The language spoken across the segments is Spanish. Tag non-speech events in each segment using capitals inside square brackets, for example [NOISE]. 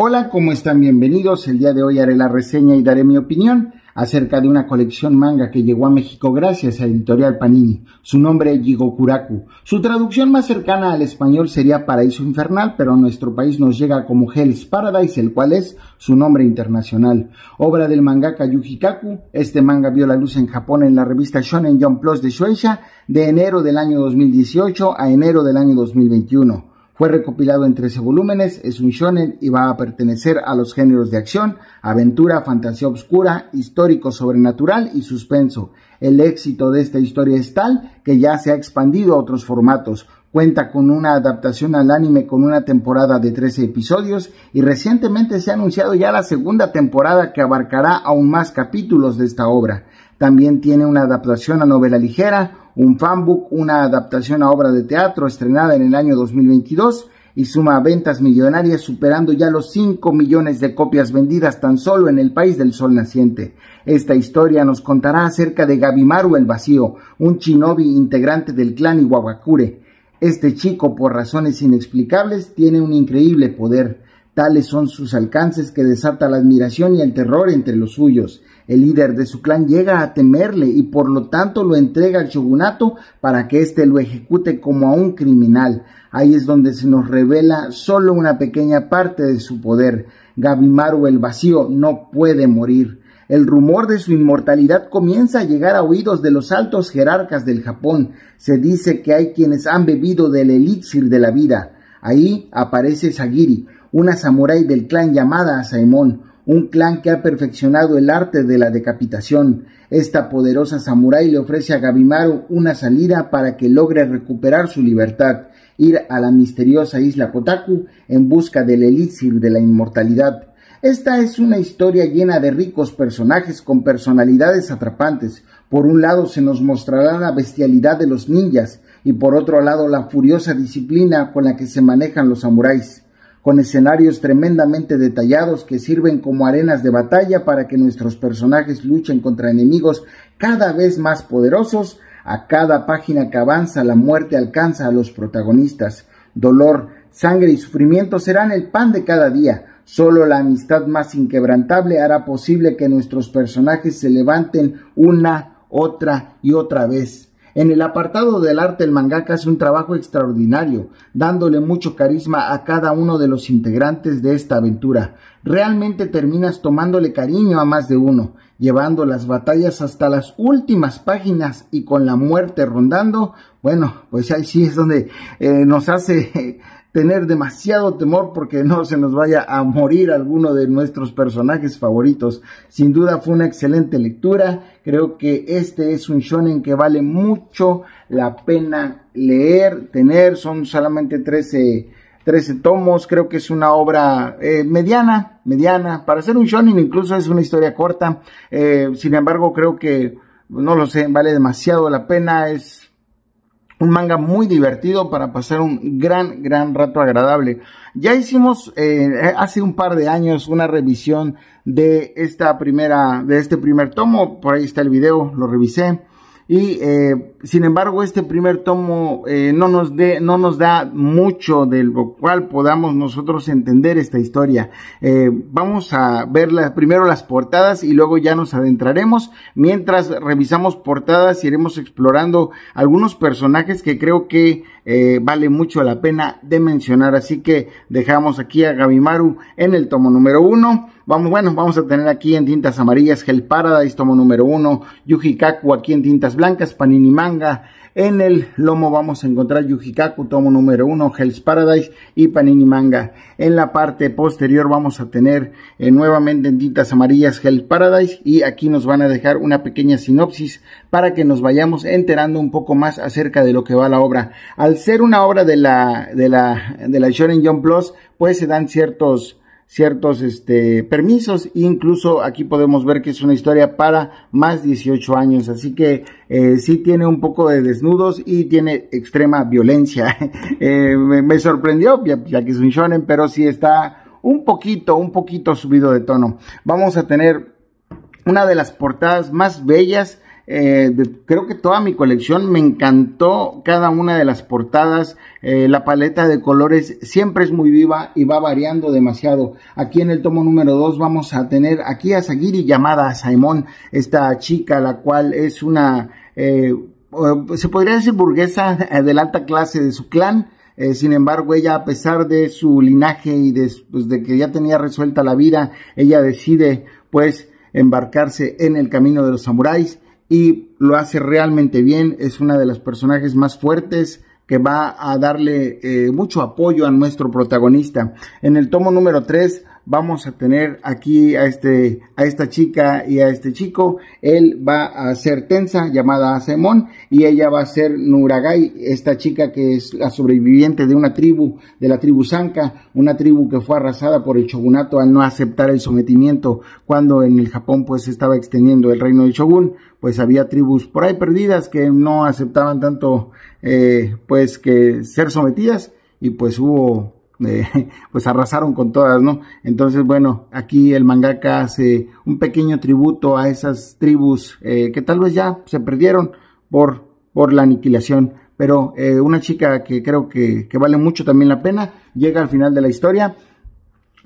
Hola, ¿cómo están? Bienvenidos. El día de hoy haré la reseña y daré mi opinión acerca de una colección manga que llegó a México gracias a Editorial Panini. Su nombre es Jigokuraku. Su traducción más cercana al español sería Paraíso Infernal, pero a nuestro país nos llega como Hell's Paradise, el cual es su nombre internacional. Obra del mangaka Yuji Kaku, este manga vio la luz en Japón en la revista Shonen Jump Plus de Shueisha de enero del año 2018 a enero del año 2021. Fue recopilado en 13 volúmenes, es un shonen y va a pertenecer a los géneros de acción, aventura, fantasía oscura, histórico sobrenatural y suspenso. El éxito de esta historia es tal que ya se ha expandido a otros formatos. Cuenta con una adaptación al anime con una temporada de 13 episodios y recientemente se ha anunciado ya la segunda temporada que abarcará aún más capítulos de esta obra. También tiene una adaptación a novela ligera, un fanbook, una adaptación a obra de teatro estrenada en el año 2022 y suma ventas millonarias superando ya los 5 millones de copias vendidas tan solo en el país del sol naciente. Esta historia nos contará acerca de Gabimaru el Vacío, un shinobi integrante del clan Iwawakure. Este chico, por razones inexplicables, tiene un increíble poder. Tales son sus alcances que desata la admiración y el terror entre los suyos. El líder de su clan llega a temerle y por lo tanto lo entrega al shogunato para que éste lo ejecute como a un criminal. Ahí es donde se nos revela solo una pequeña parte de su poder. Gabimaru el vacío no puede morir. El rumor de su inmortalidad comienza a llegar a oídos de los altos jerarcas del Japón. Se dice que hay quienes han bebido del elixir de la vida. Ahí aparece Sagiri, una samurái del clan llamada Saemon un clan que ha perfeccionado el arte de la decapitación. Esta poderosa samurái le ofrece a Gabimaru una salida para que logre recuperar su libertad, ir a la misteriosa isla Kotaku en busca del elixir de la inmortalidad. Esta es una historia llena de ricos personajes con personalidades atrapantes. Por un lado se nos mostrará la bestialidad de los ninjas y por otro lado la furiosa disciplina con la que se manejan los samuráis con escenarios tremendamente detallados que sirven como arenas de batalla para que nuestros personajes luchen contra enemigos cada vez más poderosos. A cada página que avanza la muerte alcanza a los protagonistas. Dolor, sangre y sufrimiento serán el pan de cada día. Solo la amistad más inquebrantable hará posible que nuestros personajes se levanten una, otra y otra vez. En el apartado del arte, el mangaka hace un trabajo extraordinario, dándole mucho carisma a cada uno de los integrantes de esta aventura. Realmente terminas tomándole cariño a más de uno, llevando las batallas hasta las últimas páginas y con la muerte rondando. Bueno, pues ahí sí es donde eh, nos hace tener demasiado temor porque no se nos vaya a morir alguno de nuestros personajes favoritos. Sin duda fue una excelente lectura. Creo que este es un shonen que vale mucho la pena leer, tener. Son solamente 13, 13 tomos. Creo que es una obra eh, mediana, mediana. Para ser un shonen incluso es una historia corta. Eh, sin embargo, creo que, no lo sé, vale demasiado la pena. Es un manga muy divertido para pasar un gran, gran rato agradable. Ya hicimos eh, hace un par de años una revisión de esta primera, de este primer tomo. Por ahí está el video, lo revisé. Y eh, sin embargo, este primer tomo eh, no, nos no nos da mucho de lo cual podamos nosotros entender esta historia. Eh, vamos a ver primero las portadas y luego ya nos adentraremos. Mientras revisamos portadas, iremos explorando algunos personajes que creo que eh, vale mucho la pena de mencionar. Así que dejamos aquí a Gabimaru en el tomo número uno. Vamos, bueno, vamos a tener aquí en tintas amarillas Hell Paradise, tomo número uno. Yujikaku aquí en tintas blancas, Panini Manga. En el lomo vamos a encontrar Yujikaku, tomo número uno, Hell's Paradise y Panini Manga. En la parte posterior vamos a tener eh, nuevamente en tintas amarillas Hell Paradise y aquí nos van a dejar una pequeña sinopsis para que nos vayamos enterando un poco más acerca de lo que va la obra. Al ser una obra de la, de la, de la Shonen Jump Plus, pues se dan ciertos ciertos este, permisos. Incluso aquí podemos ver que es una historia para más 18 años. Así que eh, sí tiene un poco de desnudos y tiene extrema violencia. [LAUGHS] Eh, me, sorprendió, ya, que es un shonen, pero sí está un poquito, un poquito subido de tono. Vamos a tener una de las portadas más bellas eh, creo que toda mi colección me encantó cada una de las portadas, eh, la paleta de colores siempre es muy viva y va variando demasiado. Aquí en el tomo número 2 vamos a tener aquí a Sagiri llamada Saimon, esta chica la cual es una, eh, se podría decir burguesa [LAUGHS] de la alta clase de su clan, sin embargo, ella, a pesar de su linaje y después de, que ya tenía resuelta la vida, ella decide, pues, embarcarse en el camino de los samuráis y lo hace realmente bien. Es una de las personajes más fuertes que va a darle eh, mucho apoyo a nuestro protagonista. En el tomo número 3 vamos a tener aquí a, este, a esta chica y a este chico. Él va a ser Tensa, llamada Semón, y ella va a ser Nuragai, esta chica que es la sobreviviente de una tribu, de la tribu Sanka, una tribu que fue arrasada por el shogunato al no aceptar el sometimiento cuando en el Japón pues estaba extendiendo el reino del shogun pues había tribus por ahí perdidas que no aceptaban tanto eh, pues que ser sometidas y pues hubo [LAUGHS] pues arrasaron con todas, ¿no? Entonces, bueno, aquí el mangaka hace un pequeño tributo a esas tribus eh, que tal vez ya se perdieron por, por la aniquilación. Pero eh, una chica que creo que, que vale mucho también la pena, llega al final de la historia.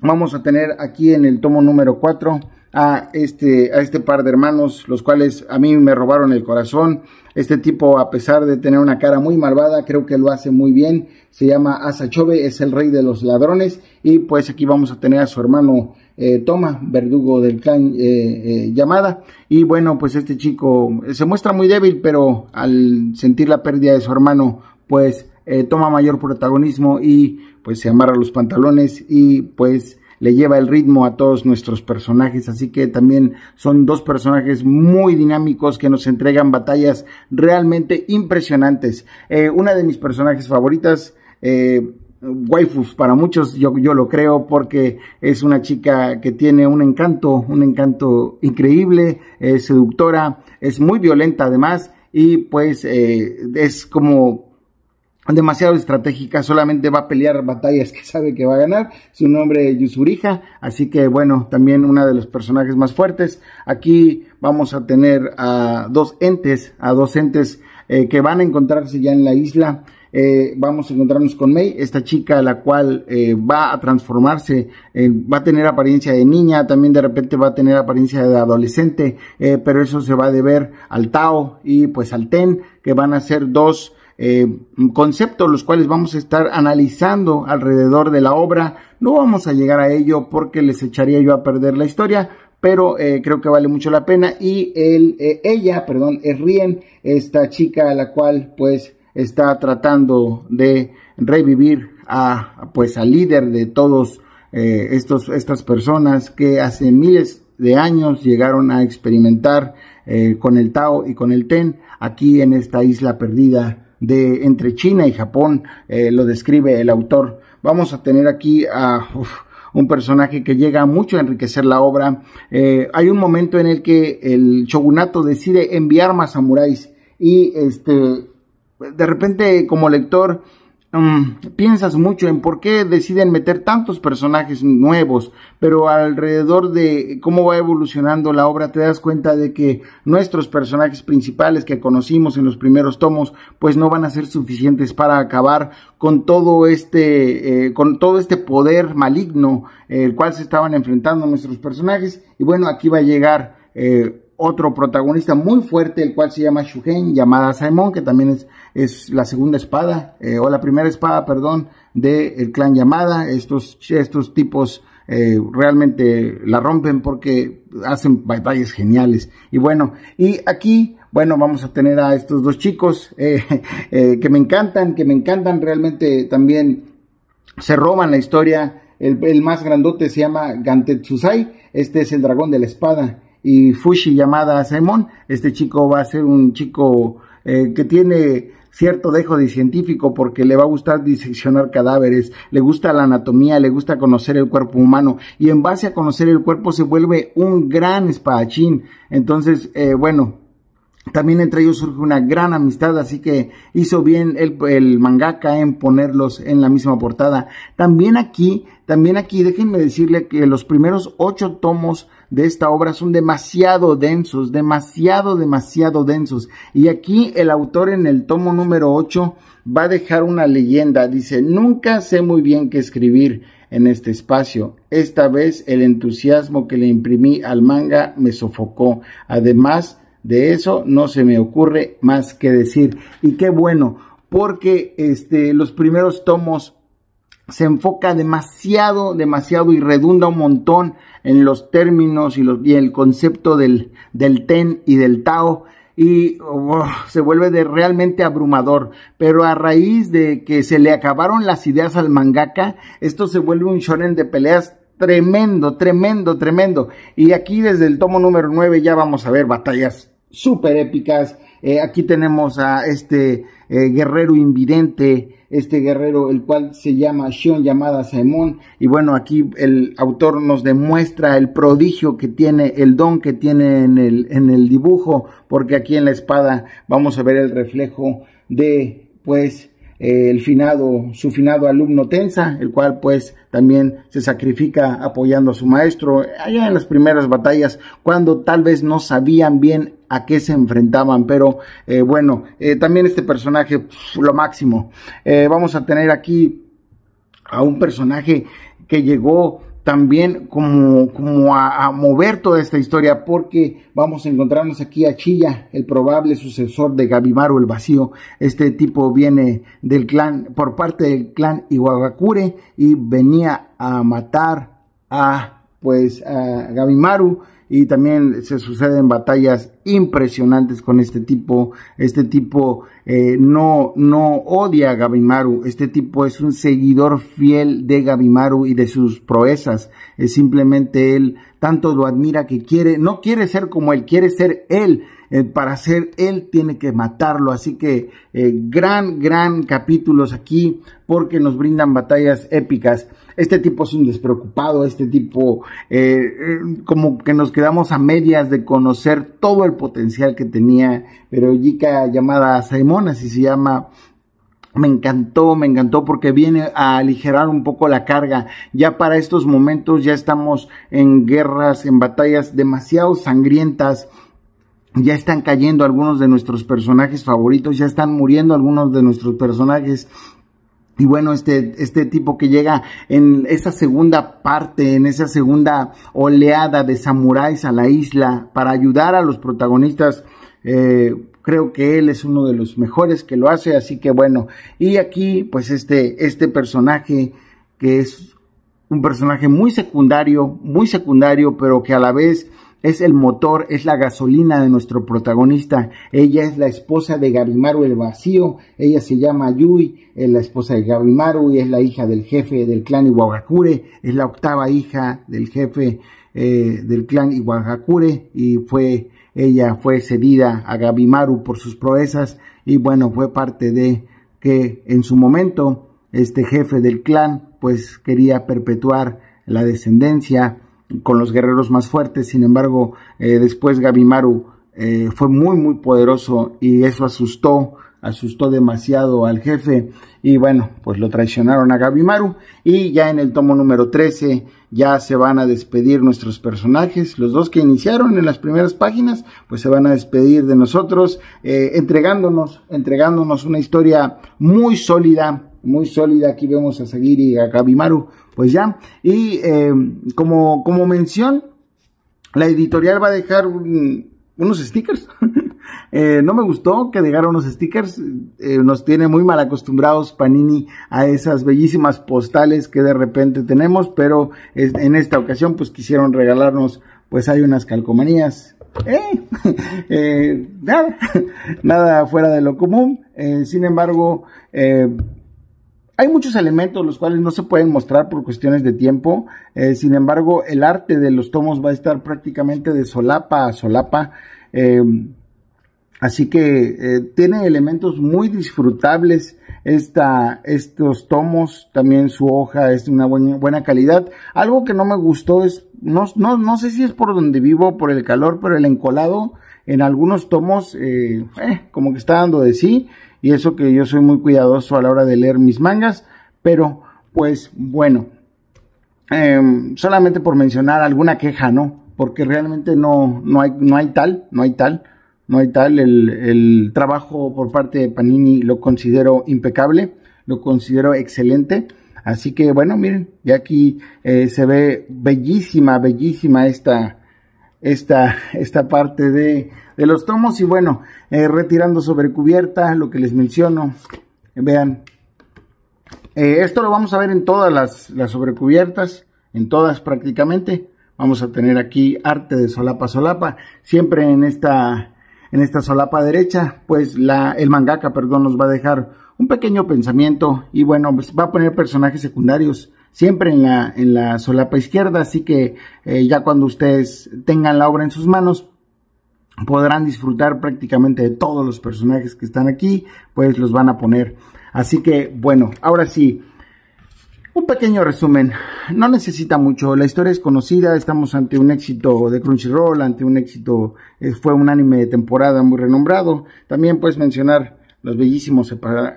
Vamos a tener aquí en el tomo número 4 a este, a este par de hermanos, los cuales a mí me robaron el corazón. Este tipo, a pesar de tener una cara muy malvada, creo que lo hace muy bien. Se llama asachove es el rey de los ladrones. Y pues aquí vamos a tener a su hermano eh, Toma, verdugo del clan llamada. Eh, eh, y bueno, pues este chico se muestra muy débil, pero al sentir la pérdida de su hermano, pues toma mayor protagonismo y pues se amarra los pantalones y pues le lleva el ritmo a todos nuestros personajes, así que también son dos personajes muy dinámicos que nos entregan batallas realmente impresionantes. Eh, una de mis personajes favoritas, eh, para muchos, yo, lo creo, porque es una chica que tiene un encanto, un encanto increíble, es seductora, es muy violenta además, y pues eh, es como demasiado estratégica, solamente va a pelear batallas que [LAUGHS] sabe que va a ganar. Su nombre es Yusurija, así que bueno, también uno de los personajes más fuertes. Aquí vamos a tener a dos entes, a dos entes eh, que van a encontrarse ya en la isla. Eh, vamos a encontrarnos con Mei. esta chica la cual eh, va a transformarse, va a tener apariencia de niña, también de repente va a tener apariencia de adolescente, pero eso se va a deber al Tao y pues al Ten, que van a ser dos eh, conceptos los cuales vamos a estar analizando alrededor de la obra. No vamos a llegar a ello porque les echaría yo a perder la historia, pero eh, creo que vale mucho la pena. Y él, eh, ella, perdón, es Rien, esta chica a la cual pues está tratando de revivir a pues al líder de todos eh, estos, estas personas que hace miles de años llegaron a experimentar con el Tao y con el Ten aquí en esta isla perdida de entre China y Japón, eh, lo describe el autor. Vamos a tener aquí a... un personaje que llega mucho a enriquecer la obra. Eh, hay un momento en el que el shogunato decide enviar más samuráis y este, de repente como lector Mm, piensas mucho en por qué deciden meter tantos personajes nuevos, pero alrededor de cómo va evolucionando la obra te das cuenta de que nuestros personajes principales que conocimos en los primeros tomos, pues no van a ser suficientes para acabar con todo este, eh, con todo este poder maligno el cual se estaban enfrentando nuestros personajes. Y bueno, aquí va a llegar. Eh, otro protagonista muy fuerte, el cual se llama Shugen, llamada Simon, que también es, es la segunda espada, eh, o la primera espada, perdón, del clan Yamada. Estos, estos tipos eh, realmente la rompen porque hacen batallas geniales. Y bueno, y aquí, bueno, vamos a tener a estos dos chicos eh, [LAUGHS] que me encantan, que me encantan realmente también, se roban la historia. El, más grandote se llama sai este es el dragón de la espada y Fushi llamada Simon. Este chico va a ser un chico eh, que tiene cierto dejo de científico porque le va a gustar diseccionar cadáveres, le gusta la anatomía, le gusta conocer el cuerpo humano y en base a conocer el cuerpo se vuelve un gran espadachín. Entonces, eh, bueno, también entre ellos surge una gran amistad, así que hizo bien el, el, mangaka en ponerlos en la misma portada. También aquí, también aquí, déjenme decirle que los primeros ocho tomos de esta obra son demasiado densos, demasiado, demasiado densos. Y aquí el autor en el tomo número 8 va a dejar una leyenda. Dice, nunca sé muy bien qué escribir en este espacio. Esta vez el entusiasmo que le imprimí al manga me sofocó. Además de eso, no se me ocurre más que decir. Y qué bueno, porque este, los primeros tomos se enfoca demasiado, demasiado y redunda un montón en los términos y, los, el concepto del, del ten y del tao y oh, se vuelve de realmente abrumador. Pero a raíz de que se le acabaron las ideas al mangaka, esto se vuelve un shonen de peleas tremendo, tremendo, tremendo. Y aquí desde el tomo número 9 ya vamos a ver batallas súper épicas. Eh, aquí tenemos a este eh, guerrero invidente este guerrero, el cual se llama Shion, llamada Simón. Y bueno, aquí el autor nos demuestra el prodigio que tiene, el don que tiene en el, en el dibujo, porque aquí en la espada vamos a ver el reflejo de, pues, el finado, su finado alumno Tensa, el cual pues también se sacrifica apoyando a su maestro allá en las primeras batallas, cuando tal vez no sabían bien a qué se enfrentaban, pero eh, bueno, eh, también este personaje, lo máximo. Eh, vamos a tener aquí a un personaje que llegó también como, como a, mover toda esta historia porque vamos a encontrarnos aquí a Chilla, el probable sucesor de Gabimaru el Vacío. Este tipo viene del clan, por parte del clan Iwagakure y venía a matar a pues a Gabimaru y también se suceden batallas impresionantes con este tipo. Este tipo eh, no, no odia a Gabimaru, este tipo es un seguidor fiel de Gabimaru y de sus proezas. Es simplemente él tanto lo admira que quiere, no quiere ser como él, quiere ser él. Eh, para hacer él tiene que matarlo. Así que eh, gran, gran capítulos aquí porque nos brindan batallas épicas. Este tipo es un despreocupado, este tipo eh, como que nos quedamos a medias de conocer todo el potencial que tenía, pero Yika llamada Simón, así se llama me encantó, me encantó porque viene a aligerar un poco la carga. Ya para estos momentos ya estamos en guerras, en batallas demasiado sangrientas ya están cayendo algunos de nuestros personajes favoritos, ya están muriendo algunos de nuestros personajes. Y bueno, este, este tipo que llega en esa segunda parte, en esa segunda oleada de samuráis a la isla para ayudar a los protagonistas, eh, creo que él es uno de los mejores que lo hace, así que bueno. Y aquí, pues este, este personaje que es un personaje muy secundario, muy secundario, pero que a la vez es el motor, es la gasolina de nuestro protagonista. Ella es la esposa de Gabimaru el Vacío, ella se llama Yui, es la esposa de Gabimaru y es la hija del jefe del clan Iwagakure, es la octava hija del jefe eh, del clan Iwagakure y fue ella fue cedida a Gabimaru por sus proezas y bueno, fue parte de que en su momento este jefe del clan pues quería perpetuar la descendencia con los guerreros más fuertes. Sin embargo, eh, después Gabimaru eh, fue muy, muy poderoso y eso asustó, asustó demasiado al jefe. Y bueno, pues lo traicionaron a Gabimaru. Y ya en el tomo número 13 ya se van a despedir nuestros personajes. Los dos que iniciaron en las primeras páginas, pues se van a despedir de nosotros, eh, entregándonos, entregándonos una historia muy sólida muy sólida. Aquí vemos a seguir y a Kabimaru, pues ya. Y em, como, como mención, la editorial va a dejar unos stickers. [LAUGHS] Eh, no me gustó que dejara unos stickers. Eh, nos tiene muy mal acostumbrados Panini a esas bellísimas postales que de repente tenemos, pero en esta ocasión pues quisieron regalarnos, pues hay unas calcomanías eh, [LAUGHS] eh nada, [LAUGHS] nada, fuera de lo común. sin embargo, hay muchos elementos los cuales no se pueden mostrar por cuestiones de tiempo, eh, sin embargo el arte de los tomos va a estar prácticamente de solapa a solapa, em, así que eh, tiene elementos muy disfrutables estos tomos, también su hoja es de una buena, buena calidad. Algo que no me gustó es, no, no sé si es por donde vivo, por el calor, pero el encolado en algunos tomos eh, eh, como que está dando de sí y eso que yo soy muy cuidadoso a la hora de leer mis mangas, pero pues bueno, em, solamente por mencionar alguna queja, ¿no? Porque realmente no, no, hay, no hay tal, no hay tal, no hay tal, el, trabajo por parte de Panini lo considero impecable, lo considero excelente. Así que bueno, miren, y aquí eh, se ve bellísima, bellísima esta, esta, esta parte de, los tomos y bueno, eh, retirando sobre lo que les menciono, vean, eh, esto lo vamos a ver en todas las, sobrecubiertas, en todas prácticamente, vamos a tener aquí arte de solapa solapa, siempre en esta, en esta solapa derecha, pues la, el mangaka, perdón, nos va a dejar un pequeño pensamiento y bueno, pues, va a poner personajes secundarios, siempre en la, en la solapa izquierda, así que eh, ya cuando ustedes tengan la obra en sus manos, podrán disfrutar prácticamente de todos los personajes que están aquí, pues los van a poner. Así que bueno, ahora sí, un pequeño resumen. No necesita mucho, la historia es conocida, estamos ante un éxito de Crunchyroll, ante un éxito, eh, fue un anime de temporada muy renombrado. También puedes mencionar los bellísimos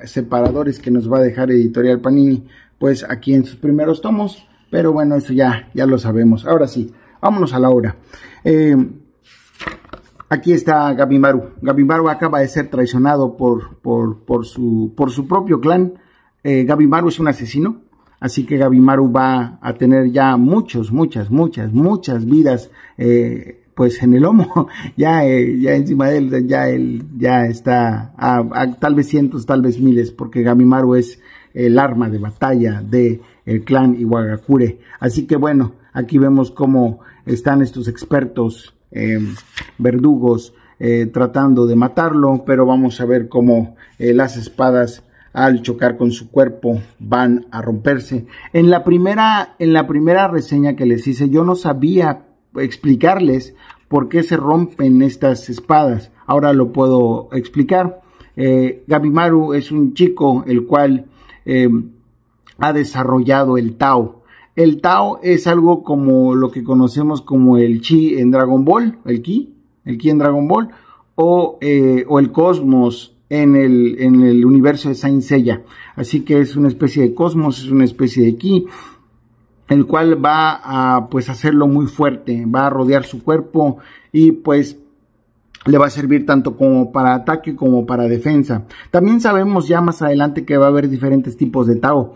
separadores que nos va a dejar Editorial Panini pues aquí en sus primeros tomos, pero bueno, eso ya, ya lo sabemos. Ahora sí, vámonos a la hora. Eh, aquí está Gabimaru. Gabimaru acaba de ser traicionado por, por, su, por su, propio clan. Eh, Gabimaru es un asesino, así que Gabimaru va a tener ya muchos, muchas, muchas, muchas vidas. Eh, pues en el homo [LAUGHS] ya, ya encima de él, ya él ya está a, tal vez cientos, tal vez miles, porque Gabimaru es el arma de batalla del el clan Iwagakure. Así que bueno, aquí vemos cómo están estos expertos em, verdugos eh, tratando de matarlo, pero vamos a ver cómo eh, las espadas al chocar con su cuerpo van a romperse. En la primera, en la primera reseña que les hice, yo no sabía explicarles por qué se rompen estas espadas. Ahora lo puedo explicar. Eh, Gabimaru es un chico el cual Em, ha desarrollado el Tao. El Tao es algo como lo que conocemos como el Chi en Dragon Ball, el Ki, el Ki en Dragon Ball, o, eh, el Cosmos en el, universo de Saint Seiya. Así que es una especie de cosmos, es una especie de ki, el cual va a pues hacerlo muy fuerte, va a rodear su cuerpo y pues le va a servir tanto como para ataque como para defensa. También sabemos ya más adelante que va a haber diferentes tipos de Tao.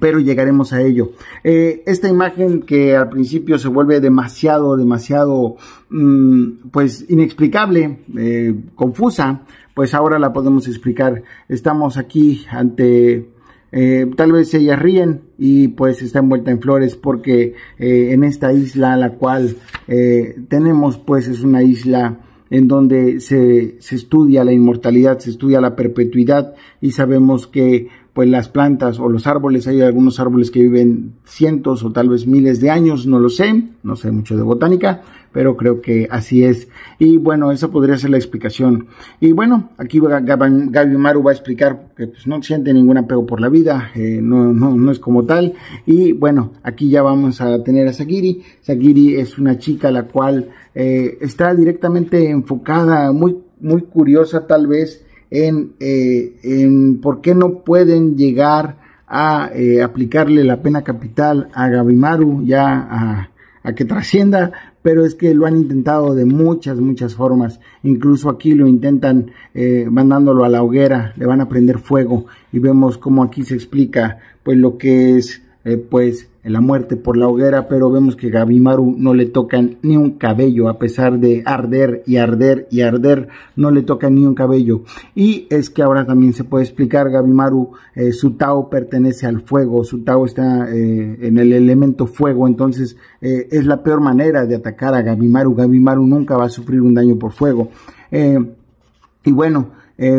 Pero llegaremos a ello. Eh, esta imagen que al principio se vuelve demasiado, demasiado, mm, pues inexplicable, eh, confusa, pues ahora la podemos explicar. Estamos aquí ante eh, tal vez ellas ríen y pues está envuelta en flores porque en esta isla la cual tenemos pues es una isla en donde se, se estudia la inmortalidad, se estudia la perpetuidad y sabemos que pues las plantas o los árboles, hay algunos árboles que viven cientos o tal vez miles de años, no lo sé, no sé mucho de botánica, pero creo que así es. Y bueno, esa podría ser la explicación. Y bueno, aquí Gaby Maru va a explicar que pues, no siente ningún apego por la vida, eh, no, no, no, es como tal. Y bueno, aquí ya vamos a tener a Sagiri. Sagiri es una chica la cual eh, está directamente enfocada, muy, muy curiosa tal vez, en, eh, en por qué no pueden llegar a aplicarle la pena capital a Gabimaru, ya a, a, que trascienda, pero es que lo han intentado de muchas, muchas formas. Incluso aquí lo intentan eh, mandándolo a la hoguera, le van a prender fuego y vemos cómo aquí se explica pues lo que es eh, pues la muerte por la hoguera, pero vemos que Gabimaru no le tocan ni un cabello, a pesar de arder y arder y arder, no le tocan ni un cabello. Y es que ahora también se puede explicar, Gabimaru, eh, su Tao pertenece al fuego, su Tao está eh, en el elemento fuego, entonces es la peor manera de atacar a Gabimaru, Gabimaru nunca va a sufrir un daño por fuego. y bueno,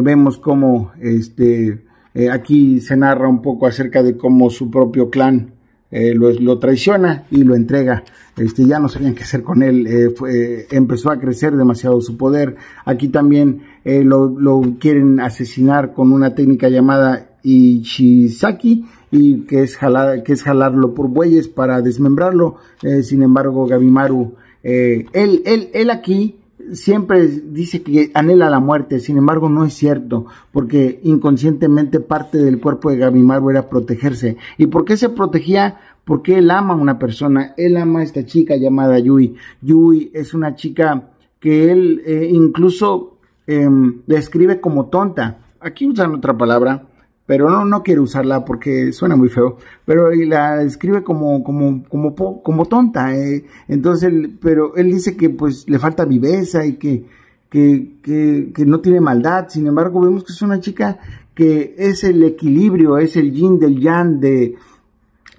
vemos como este eh, aquí se narra un poco acerca de cómo su propio clan eh, lo, traiciona y lo entrega. Este, ya no sabían qué hacer con él. Eh, empezó a crecer demasiado su poder. Aquí también lo, quieren asesinar con una técnica llamada Ichizaki y que es, jalar, que es jalarlo por bueyes para desmembrarlo. sin embargo, Gabimaru, él, él, él aquí siempre dice que anhela la muerte, sin embargo no es cierto, porque inconscientemente parte del cuerpo de Gabimaru era protegerse. ¿Y por qué se protegía? Porque él ama a una persona, él ama a esta chica llamada Yui. Yui es una chica que él eh, incluso em, describe como tonta. Aquí usan otra palabra, pero no, no quiero usarla porque suena muy feo, pero y la describe como, como, como, como tonta, eh. entonces, pero él dice que pues le falta viveza y que, que, que, no tiene maldad, sin embargo vemos que es una chica que es el equilibrio, es el yin del yang de...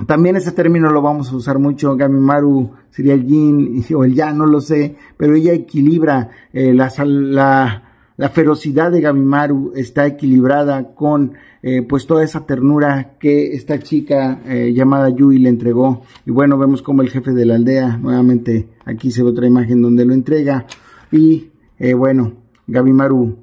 También ese término lo vamos a usar mucho, Gamimaru sería el yin o el yang, no lo sé, pero ella equilibra eh, la la ferocidad de Gamimaru está equilibrada con eh, pues toda esa ternura que esta chica eh, llamada Yui le entregó. Y bueno, vemos como el jefe de la aldea, nuevamente aquí se ve otra imagen donde lo entrega. Y eh, bueno, Gamimaru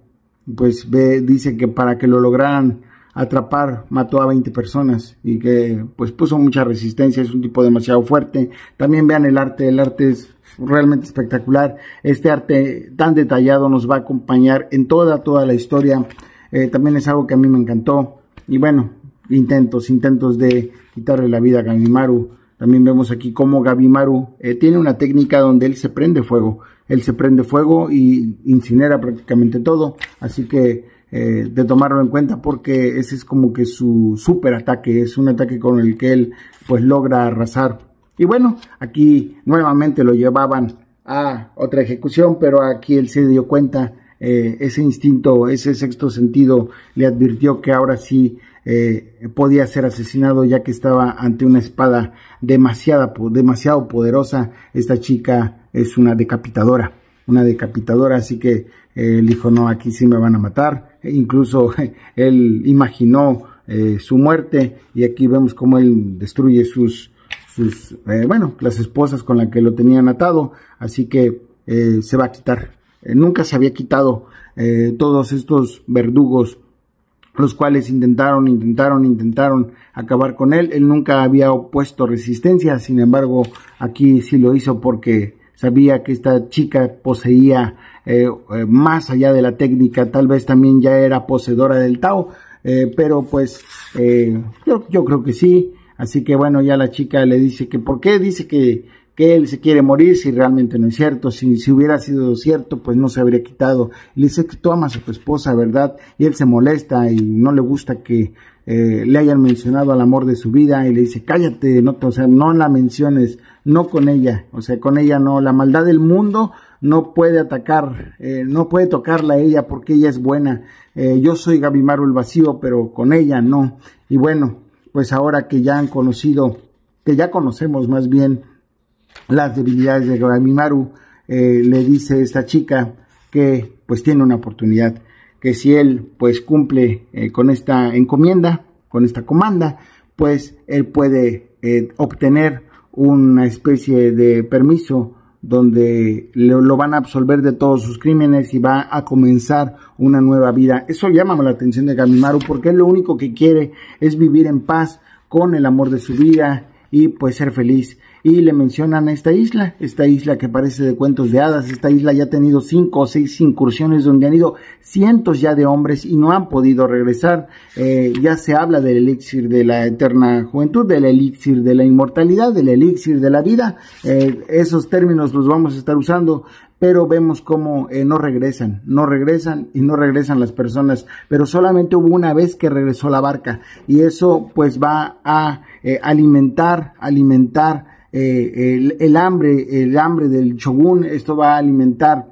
pues ve, dice que para que lo lograran atrapar mató a 20 personas y que pues puso mucha resistencia, es un tipo demasiado fuerte. También vean el arte, el arte es realmente espectacular. Este arte tan detallado nos va a acompañar en toda, toda la historia. Eh, también es algo que a mí me encantó. Y bueno, intentos, intentos de quitarle la vida a Gabimaru. También vemos aquí cómo Gabimaru eh, tiene una técnica donde él se prende fuego. Él se prende fuego y incinera prácticamente todo. Así que eh, de tomarlo en cuenta porque ese es como que su super ataque. Es un ataque con el que él pues logra arrasar y bueno, aquí nuevamente lo llevaban a otra ejecución, pero aquí él se dio cuenta, eh, ese instinto, ese sexto sentido le advirtió que ahora sí eh, podía ser asesinado ya que estaba ante una espada demasiada, demasiado poderosa. Esta chica es una decapitadora, una decapitadora, así que eh, él dijo, no, aquí sí me van a matar. E incluso [LAUGHS] él imaginó su muerte y aquí vemos cómo él destruye sus eh, bueno, las esposas con las que lo tenían atado, así que eh, se va a quitar. Eh, nunca se había quitado todos estos verdugos, los cuales intentaron, intentaron, intentaron acabar con él. Él nunca había opuesto resistencia, sin embargo, aquí sí lo hizo porque sabía que esta chica poseía más allá de la técnica, tal vez también ya era poseedora del Tao, pero pues yo creo que sí, Así que bueno, ya la chica le dice que por qué dice que, que él se quiere morir si realmente no es cierto, si, si hubiera sido cierto, pues no se habría quitado. Le dice que tú amas a tu esposa, ¿verdad? Y él se molesta y no le gusta que eh, le hayan mencionado al amor de su vida y le dice, cállate, no, o sea, no la menciones, no con ella, o sea, con ella no, la maldad del mundo no puede atacar, eh, no puede tocarla a ella porque ella es buena. Eh, yo soy Gabimaru el vacío, pero con ella no. Y bueno, pues ahora que ya han conocido, que ya conocemos más bien las debilidades de Gamimaru, eh, le dice esta chica que pues tiene una oportunidad, que si él pues cumple eh, con esta encomienda, con esta comanda, pues él puede eh, obtener una especie de permiso donde lo, van a absolver de todos sus crímenes y va a comenzar una nueva vida. Eso llama la atención de Gamimaru porque él lo único que quiere es vivir en paz con el amor de su vida y pues ser feliz y le mencionan a esta isla, esta isla que parece de cuentos de hadas, esta isla ya ha tenido cinco o seis incursiones donde han ido cientos ya de hombres y no han podido regresar. Eh, ya se habla del elixir de la eterna juventud, del elixir de la inmortalidad, del elixir de la vida. Eh, esos términos los vamos a estar usando pero vemos cómo eh, no regresan, no regresan y no regresan las personas, pero solamente hubo una vez que regresó la barca y eso pues va a alimentar, alimentar eh, el, hambre, el hambre del shogun, esto va a alimentar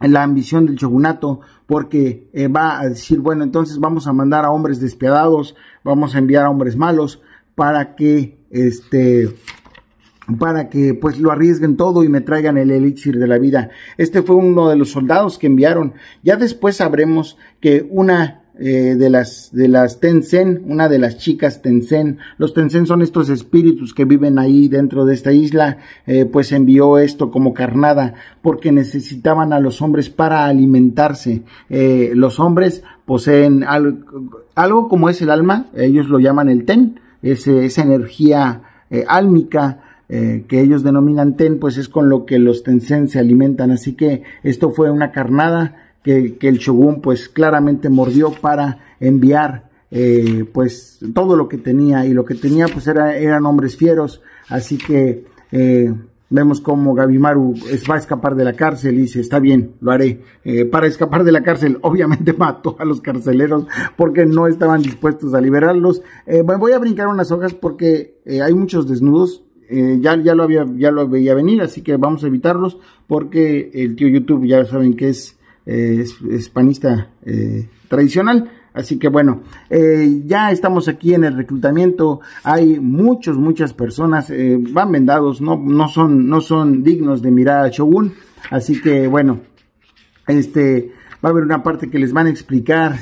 la ambición del shogunato, porque eh, va a decir, bueno, entonces vamos a mandar a hombres despiadados, vamos a enviar a hombres malos, para que este para que pues lo arriesguen todo y me traigan el elixir de la vida. Este fue uno de los soldados que enviaron. Ya después sabremos que una eh, de las de las una de las chicas Tenzen Los Tenzen son estos espíritus que viven ahí dentro de esta isla, eh, pues envió esto como carnada porque necesitaban a los hombres para alimentarse. Eh, los hombres poseen algo, como es el alma, ellos lo llaman el Ten, esa energía álmica. que ellos denominan ten, pues es con lo que los Tenzen se alimentan. Así que esto fue una carnada que, el shogun pues claramente mordió para enviar eh, pues todo lo que tenía y lo que tenía pues eran hombres fieros, así que eh, vemos como Gabimaru va a escapar de la cárcel y dice, está bien, lo haré. Eh, para escapar de la cárcel, [LAUGHS] obviamente mató a los carceleros porque no estaban dispuestos a liberarlos. voy a brincar unas hojas porque hay muchos desnudos. ya, ya, lo había, ya lo veía venir, así que vamos a evitarlos porque el tío YouTube ya saben que es espanista eh, es, eh, tradicional. Así que bueno, eh, ya estamos aquí en el reclutamiento. Hay muchas, muchas personas, van vendados, no, no, son, no son dignos de mirar a Shogun. Así que bueno, este, va a haber una parte que les van a explicar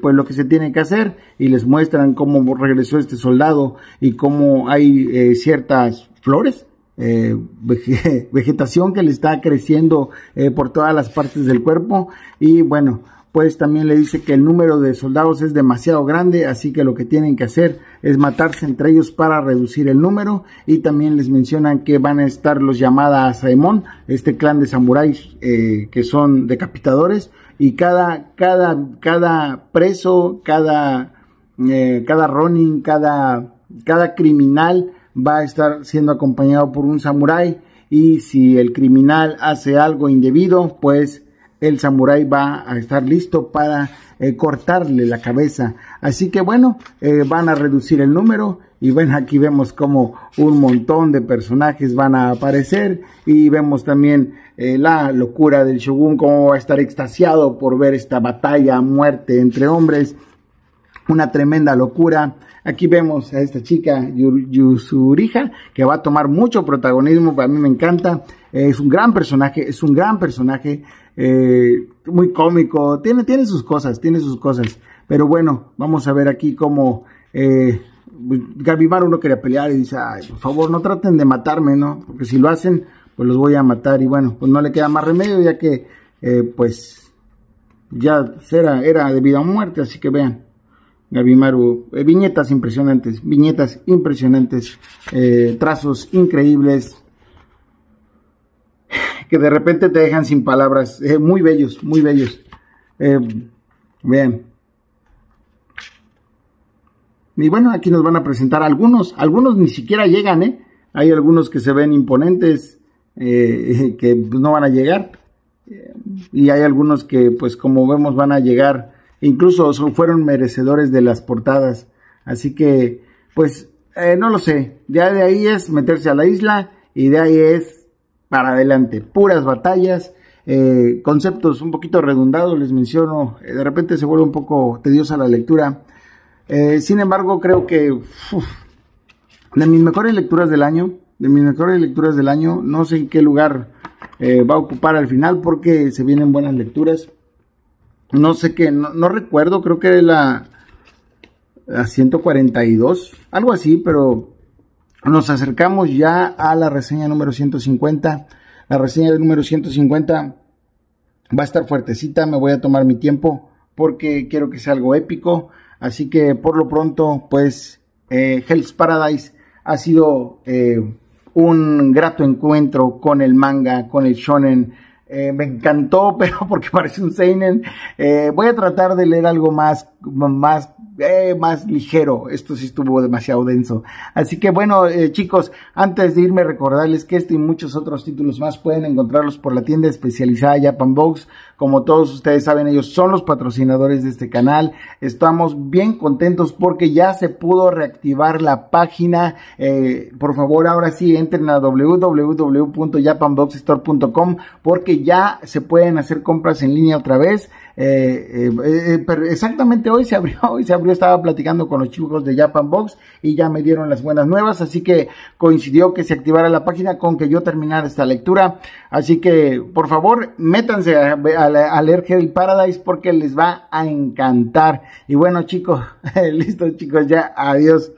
pues lo que se tiene que hacer y les muestran cómo regresó este soldado y cómo hay ciertas flores eh, [LAUGHS] vegetación que le está creciendo eh, por todas las partes del cuerpo y bueno pues también le dice que el número de soldados es demasiado grande, así que lo que tienen que hacer es matarse entre ellos para reducir el número y también les mencionan que van a estar los llamadas a Saemon, este clan de samuráis eh, que son decapitadores y cada, cada, cada preso, cada, cada ronin, cada, cada criminal va a estar siendo acompañado por un samurái y si el criminal hace algo indebido, pues el samurái va a estar listo para eh, cortarle la cabeza. Así que bueno, eh, van a reducir el número y ven aquí vemos como un montón de personajes van a aparecer y vemos también eh, la locura del shogun, cómo va a estar extasiado por ver esta batalla a muerte entre hombres una tremenda locura. Aquí vemos a esta chica Yusurija que va a tomar mucho protagonismo, para mí me encanta. es un gran personaje, es un gran personaje, eh, muy cómico, tiene, tiene sus cosas, tiene sus cosas. Pero bueno, vamos a ver aquí cómo eh, uno no quería pelear y dice, por favor, no traten de matarme, ¿no? Porque si lo hacen, pues los voy a matar. Y bueno, pues no le queda más remedio ya que, eh, pues, ya era, era de vida o muerte, así que vean. Gabimaru. Eh, viñetas impresionantes, viñetas impresionantes, eh, trazos increíbles que de repente te dejan sin palabras. Eh, muy bellos, muy bellos. Bien. Y bueno, aquí nos van a presentar algunos. Algunos ni siquiera llegan, Hay algunos que se ven imponentes, [LAUGHS] que no van a llegar. Y hay algunos que, pues como vemos, van a llegar incluso fueron merecedores de las portadas. Así que, pues, eh, no lo sé. Ya de ahí es meterse a la isla y de ahí es para adelante. Puras batallas, eh, conceptos un poquito redundados, les menciono. Eh, de repente se vuelve un poco tediosa la lectura. sin embargo, creo que de mis mejores lecturas del año, de mis mejores lecturas del año, no sé en qué lugar va a ocupar al final porque se vienen buenas lecturas no sé qué, no, recuerdo, creo que la, la 142, algo así, pero nos acercamos ya a la reseña número 150. La reseña del número 150 va a estar fuertecita, me voy a tomar mi tiempo porque quiero que sea algo épico. Así que por lo pronto, pues eh, Hell's Paradise ha sido eh, un grato encuentro con el manga, con el shonen, eh, me encantó, [LAUGHS] pero porque parece un Seinen. Eh, voy a tratar de leer algo más, más, eh, más ligero. Esto sí estuvo demasiado denso. Así que bueno, chicos, antes de irme, recordarles que este y muchos otros títulos más pueden encontrarlos por la tienda especializada Japan Box como todos ustedes saben, ellos son los patrocinadores de este canal. Estamos bien contentos porque ya se pudo reactivar la página. Eh, por favor, ahora sí, entren a www.japanboxstore.com porque ya se pueden hacer compras en línea otra vez. Eh, eh, exactamente hoy se abrió, [LAUGHS] hoy se abrió, estaba platicando con los chicos de Japan Box y ya me dieron las buenas nuevas, así que coincidió que se activara la página con que yo terminara esta lectura. Así que, por favor, métanse a, leer Paradise porque les va a encantar. Y bueno, chicos, [LAUGHS] listo, chicos, ya, adiós.